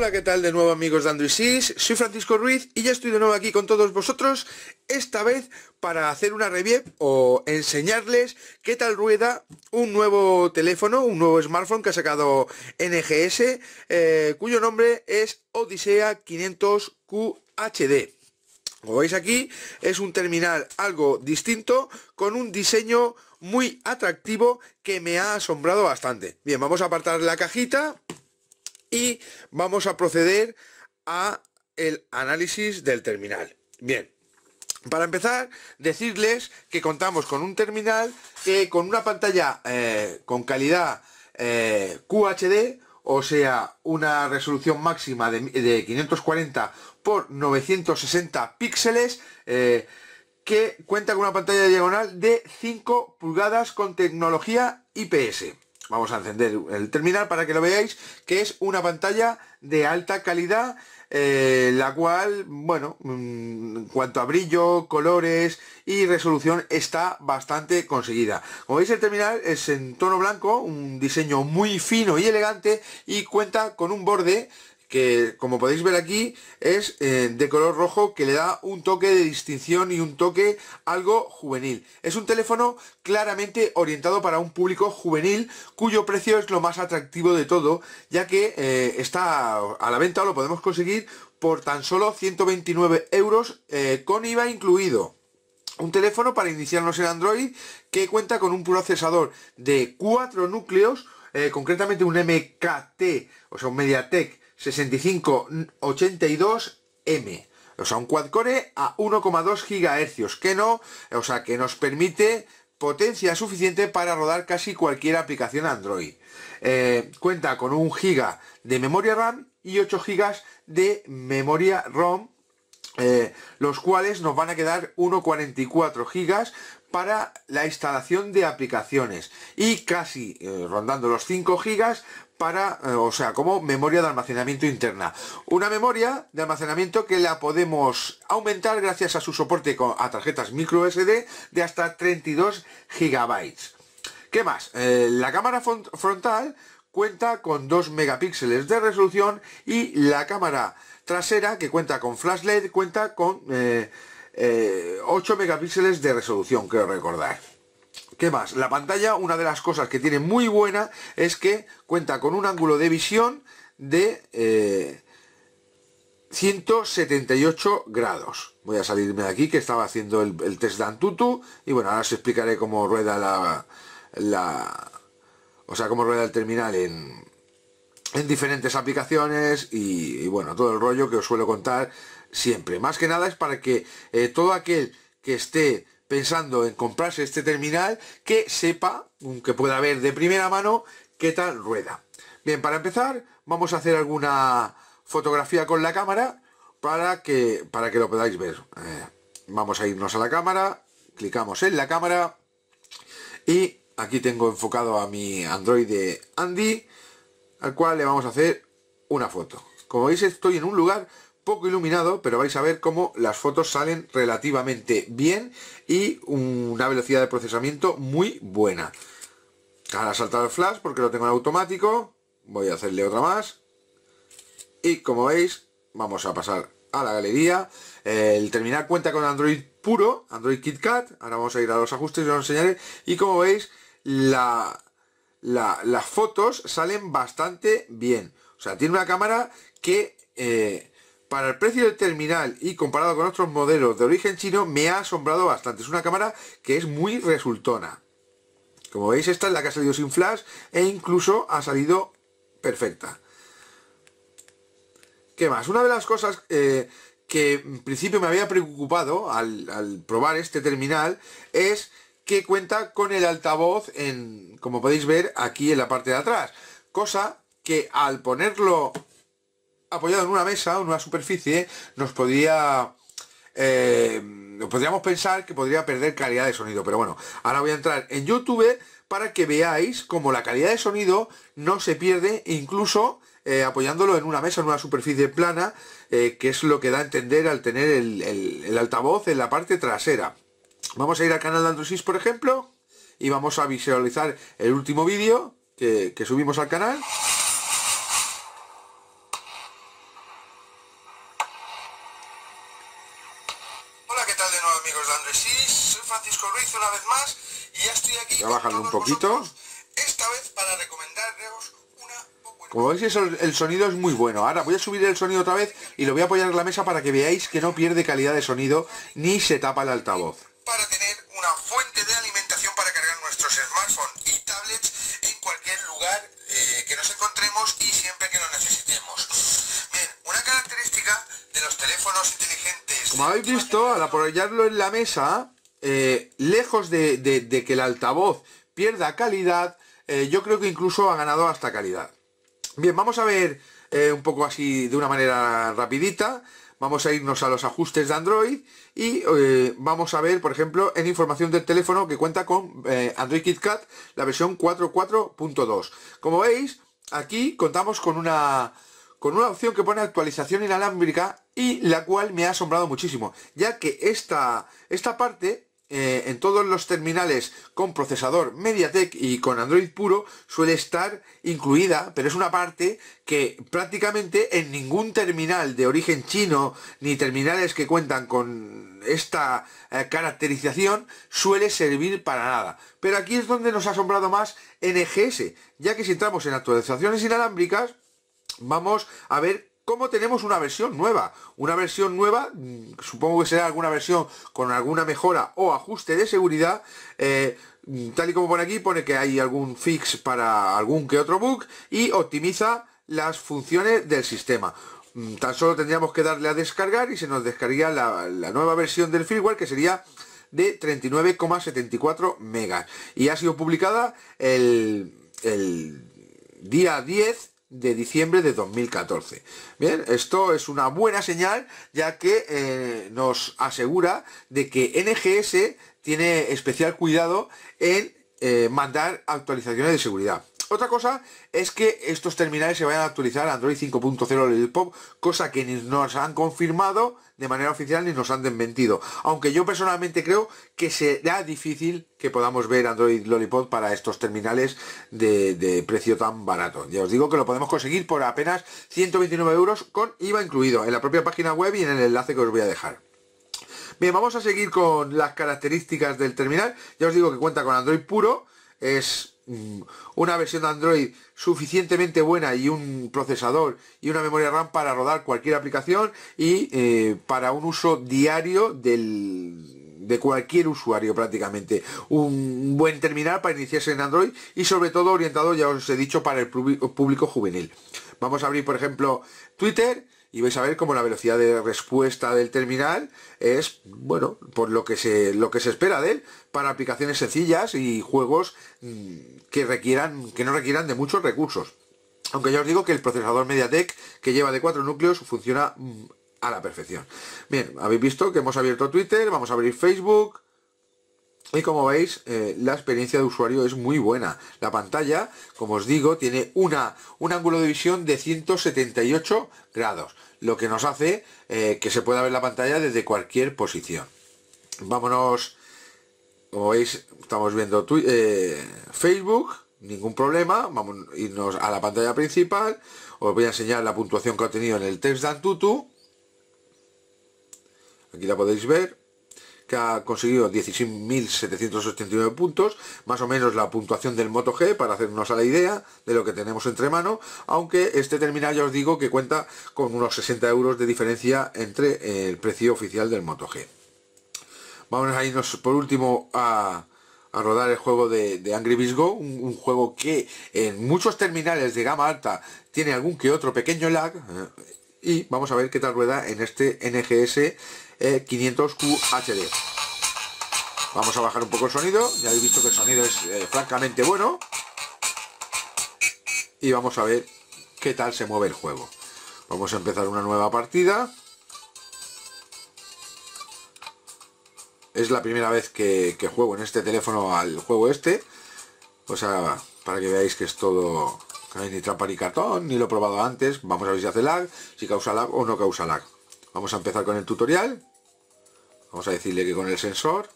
Hola, ¿qué tal de nuevo amigos de Android Soy Francisco Ruiz y ya estoy de nuevo aquí con todos vosotros, esta vez para hacer una review o enseñarles qué tal rueda un nuevo teléfono, un nuevo smartphone que ha sacado NGS, eh, cuyo nombre es Odisea 500QHD. Como veis aquí, es un terminal algo distinto, con un diseño muy atractivo que me ha asombrado bastante. Bien, vamos a apartar la cajita y vamos a proceder a el análisis del terminal. Bien, para empezar, decirles que contamos con un terminal con una pantalla eh, con calidad eh, QHD, o sea, una resolución máxima de, de 540 por 960 píxeles, eh, que cuenta con una pantalla diagonal de 5 pulgadas con tecnología IPS vamos a encender el terminal para que lo veáis, que es una pantalla de alta calidad, eh, la cual, bueno, mm, en cuanto a brillo, colores y resolución está bastante conseguida. Como veis el terminal es en tono blanco, un diseño muy fino y elegante y cuenta con un borde que como podéis ver aquí es eh, de color rojo que le da un toque de distinción y un toque algo juvenil. Es un teléfono claramente orientado para un público juvenil cuyo precio es lo más atractivo de todo ya que eh, está a la venta, lo podemos conseguir por tan solo 129 euros eh, con IVA incluido. Un teléfono para iniciarnos en Android que cuenta con un procesador de cuatro núcleos, concretamente un MKT, o sea un MediaTek 6582M. O sea, un quad-core a 1,2 GHz, que no, o sea, que nos permite potencia suficiente para rodar casi cualquier aplicación Android. Eh, cuenta con 1 GB de memoria RAM y 8 GB de memoria ROM eh, los cuales nos van a quedar 1,44 gigas para la instalación de aplicaciones y casi eh, rondando los 5 gigas para, eh, o sea, como memoria de almacenamiento interna. Una memoria de almacenamiento que la podemos aumentar gracias a su soporte a tarjetas micro SD de hasta 32 gigabytes. ¿Qué más? la cámara frontal cuenta con 2 megapíxeles de resolución y la cámara trasera que cuenta con flash LED cuenta con 8 eh, eh, megapíxeles de resolución, creo recordar. ¿Qué más? La pantalla, una de las cosas que tiene muy buena es que cuenta con un ángulo de visión de 178 eh, grados. Voy a salirme de aquí que estaba haciendo el, test de Antutu y bueno, ahora os explicaré cómo rueda la o sea, cómo rueda el terminal en, diferentes aplicaciones y, bueno, todo el rollo que os suelo contar siempre. Más que nada es para que eh, todo aquel que esté pensando en comprarse este terminal, que sepa, que pueda ver de primera mano, qué tal rueda. Bien, para empezar, vamos a hacer alguna fotografía con la cámara para que, para que lo podáis ver. Eh, vamos a irnos a la cámara, clicamos en la cámara y Aquí tengo enfocado a mi Android de Andy, al cual le vamos a hacer una foto. Como veis estoy en un lugar poco iluminado, pero vais a ver cómo las fotos salen relativamente bien y una velocidad de procesamiento muy buena. Ahora saltar el flash porque lo tengo en automático. Voy a hacerle otra más. Y como veis, vamos a pasar a la galería. El terminal cuenta con Android puro, Android KitKat. Ahora vamos a ir a los ajustes y os enseñaré. Y como veis, las fotos salen bastante bien. O sea, tiene una cámara que eh, para el precio del terminal y comparado con otros modelos de origen chino me ha asombrado bastante. Es una cámara que es muy resultona. Como veis, esta es la que ha salido sin flash e incluso ha salido perfecta. ¿Qué más? Una de las cosas eh, que en principio me había preocupado al probar este terminal es que cuenta con el altavoz, en, como podéis ver, aquí en la parte de atrás. Cosa que al ponerlo apoyado en una mesa, en una superficie, nos podría... Eh, podríamos pensar que podría perder calidad de sonido, pero bueno, ahora voy a entrar en YouTube para que veáis como la calidad de sonido no se pierde, incluso eh, apoyándolo en una mesa, en una superficie plana, eh, que es lo que da a entender al tener el altavoz en la parte trasera. Vamos a ir al canal de Andresis, por ejemplo, y vamos a visualizar el último vídeo que, subimos al canal. Hola, ¿qué tal de nuevo amigos de Andresis? Soy Francisco Ruiz una vez más y ya estoy aquí... Trabajando un poquito. esta vez para como veis el sonido es muy bueno. Ahora voy a subir el sonido otra vez y lo voy a apoyar en la mesa para que veáis que no pierde calidad de sonido ni se tapa el altavoz. Como habéis visto, al apoyarlo en la mesa, eh, lejos de, que el altavoz pierda calidad, eh, yo creo que incluso ha ganado hasta calidad. Bien, vamos a ver eh, un poco así de una manera rapidita. Vamos a irnos a los ajustes de Android y vamos a ver, por ejemplo, en información del teléfono que cuenta con Android KitKat, la versión 4.4.2. Como veis, aquí contamos con una, con una opción que pone actualización inalámbrica y la cual me ha asombrado muchísimo, ya que esta, esta parte eh, en todos los terminales con procesador MediaTek y con Android puro suele estar incluida, pero es una parte que prácticamente en ningún terminal de origen chino ni terminales que cuentan con esta eh, caracterización suele servir para nada. Pero aquí es donde nos ha asombrado más NGS, ya que si entramos en actualizaciones inalámbricas, vamos a ver como tenemos una versión nueva. Una versión nueva, mm, supongo que será alguna versión con alguna mejora o ajuste de seguridad. Eh, mm, tal y como pone aquí, pone que hay algún fix para algún que otro bug y optimiza las funciones del sistema. Mm, tan solo tendríamos que darle a descargar y se nos descargaría la, nueva versión del firmware que sería de 39,74 megas y ha sido publicada el, el día 10 de diciembre de 2014. Bien, esto es una buena señal ya que eh, nos asegura de que NGS tiene especial cuidado en eh, mandar actualizaciones de seguridad. Otra cosa es que estos terminales se vayan a actualizar a Android 5.0 Lollipop, cosa que ni nos han confirmado de manera oficial ni nos han desmentido. Aunque yo personalmente creo que será difícil que podamos ver Android Lollipop para estos terminales de, de, precio tan barato. Ya os digo que lo podemos conseguir por apenas 129 euros con IVA incluido en la propia página web y en el enlace que os voy a dejar. Bien, vamos a seguir con las características del terminal. Ya os digo que cuenta con Android puro. Es una versión de Android suficientemente buena y un procesador y una memoria RAM para rodar cualquier aplicación y eh, para un uso diario de cualquier usuario prácticamente. Un buen terminal para iniciarse en Android y sobre todo orientado, ya os he dicho, para el público juvenil. Vamos a abrir, por ejemplo, Twitter y vais a ver como la velocidad de respuesta del terminal es, bueno, por lo que se, lo que se espera de él para aplicaciones sencillas y juegos mm, que, requieran, que no requieran de muchos recursos. Aunque ya os digo que el procesador MediaTek que lleva de cuatro núcleos funciona mm, a la perfección. Bien, habéis visto que hemos abierto Twitter, vamos a abrir Facebook, y como veis, eh, la experiencia de usuario es muy buena. La pantalla, como os digo, tiene una, un ángulo de visión de 178 grados, lo que nos hace eh, que se pueda ver la pantalla desde cualquier posición. Vámonos, como veis, estamos viendo eh, Facebook, ningún problema, vamos a irnos a la pantalla principal, os voy a enseñar la puntuación que ha tenido en el test de Antutu, aquí la podéis ver, que ha conseguido 16.789 puntos, más o menos la puntuación del Moto G para hacernos a la idea de lo que tenemos entre mano, aunque este terminal ya os digo que cuenta con unos 60 euros de diferencia entre el precio oficial del Moto G. Vamos a irnos por último a, rodar el juego de, Angry Birds un, juego que en muchos terminales de gama alta tiene algún que otro pequeño lag, eh, y vamos a ver qué tal rueda en este NGS 500QHD. Eh, vamos a bajar un poco el sonido, ya habéis visto que el sonido es eh, francamente bueno. Y vamos a ver qué tal se mueve el juego. Vamos a empezar una nueva partida. Es la primera vez que, que juego en este teléfono al juego este. O sea, para que veáis que es todo no hay ni trampa ni cartón, ni lo he probado antes, vamos a ver si hace lag, si causa lag o no causa lag. Vamos a empezar con el tutorial, vamos a decirle que con el sensor,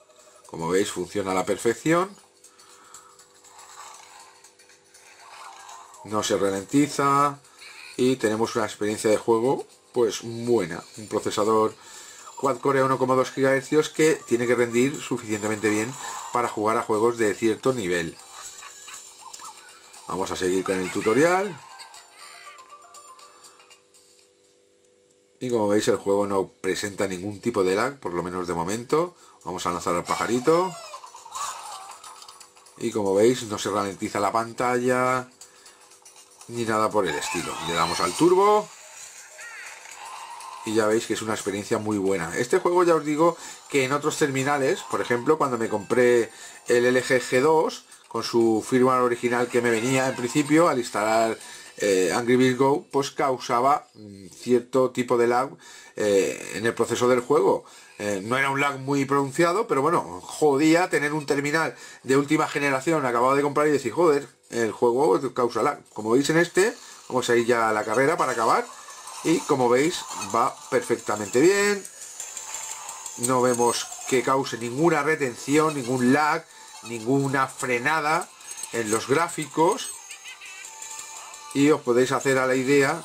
como veis funciona a la perfección, no se ralentiza y tenemos una experiencia de juego pues buena, un procesador quad-core a 1,2 GHz que tiene que rendir suficientemente bien para jugar a juegos de cierto nivel. Vamos a seguir con el tutorial. Y como veis el juego no presenta ningún tipo de lag, por lo menos de momento. Vamos a lanzar al pajarito. Y como veis no se ralentiza la pantalla ni nada por el estilo. Le damos al turbo y ya veis que es una experiencia muy buena. Este juego ya os digo que en otros terminales, por ejemplo, cuando me compré el LG G2, con su firmware original que me venía en principio al instalar eh, Angry Birds Go, pues causaba mm, cierto tipo de lag eh, en el proceso del juego. Eh, no era un lag muy pronunciado, pero bueno, jodía tener un terminal de última generación acabado de comprar y decir, joder, el juego causa lag. Como veis en este, vamos a ir ya a la carrera para acabar. Y como veis, va perfectamente bien. No vemos que cause ninguna retención, ningún lag ninguna frenada en los gráficos y os podéis hacer a la idea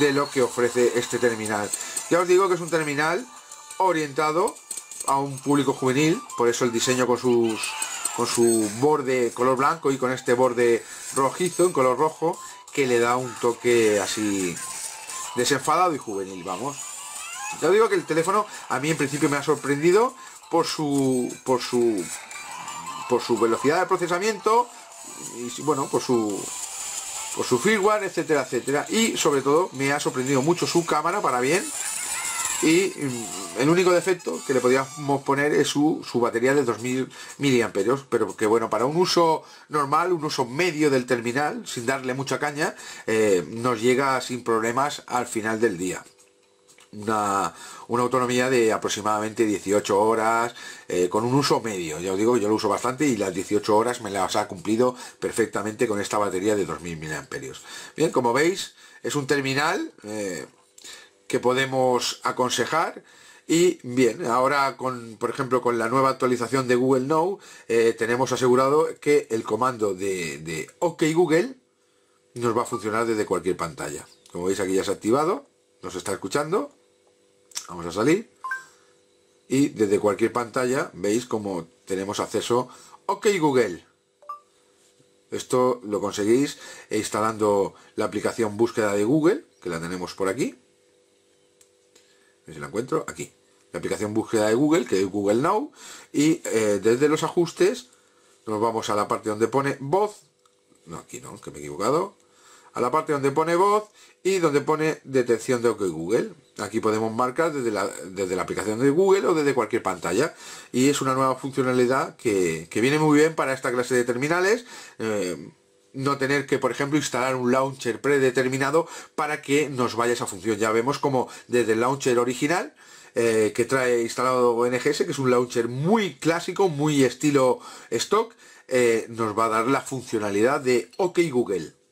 de lo que ofrece este terminal. Ya os digo que es un terminal orientado a un público juvenil, por eso el diseño con sus con su borde color blanco y con este borde rojizo en color rojo que le da un toque así desenfadado y juvenil, vamos. Ya os digo que el teléfono a mí en principio me ha sorprendido por su por su por su velocidad de procesamiento y bueno por su por su firmware etcétera etcétera y sobre todo me ha sorprendido mucho su cámara para bien y mm, el único defecto que le podríamos poner es su, su batería de 2000 miliamperios pero que bueno para un uso normal un uso medio del terminal sin darle mucha caña eh, nos llega sin problemas al final del día una, una autonomía de aproximadamente 18 horas eh, con un uso medio. Ya os digo, yo lo uso bastante y las 18 horas me las ha cumplido perfectamente con esta batería de 2000 mAh. Bien, como veis, es un terminal eh, que podemos aconsejar. Y bien, ahora con, por ejemplo, con la nueva actualización de Google Now, eh, tenemos asegurado que el comando de, de OK Google nos va a funcionar desde cualquier pantalla. Como veis aquí ya se ha activado, nos está escuchando. Vamos a salir. Y desde cualquier pantalla veis como tenemos acceso. Ok Google. Esto lo conseguís instalando la aplicación búsqueda de Google, que la tenemos por aquí. la encuentro. Aquí. La aplicación búsqueda de Google, que es Google Now. Y eh, desde los ajustes nos vamos a la parte donde pone voz. No, aquí no, que me he equivocado a la parte donde pone voz y donde pone detección de OK Google. Aquí podemos marcar desde la, desde la aplicación de Google o desde cualquier pantalla. Y es una nueva funcionalidad que, viene muy bien para esta clase de terminales. Eh, no tener que, por ejemplo, instalar un launcher predeterminado para que nos vaya esa función. Ya vemos como desde el launcher original, eh, que trae instalado NGS, que es un launcher muy clásico, muy estilo stock, eh, nos va a dar la funcionalidad de OK Google.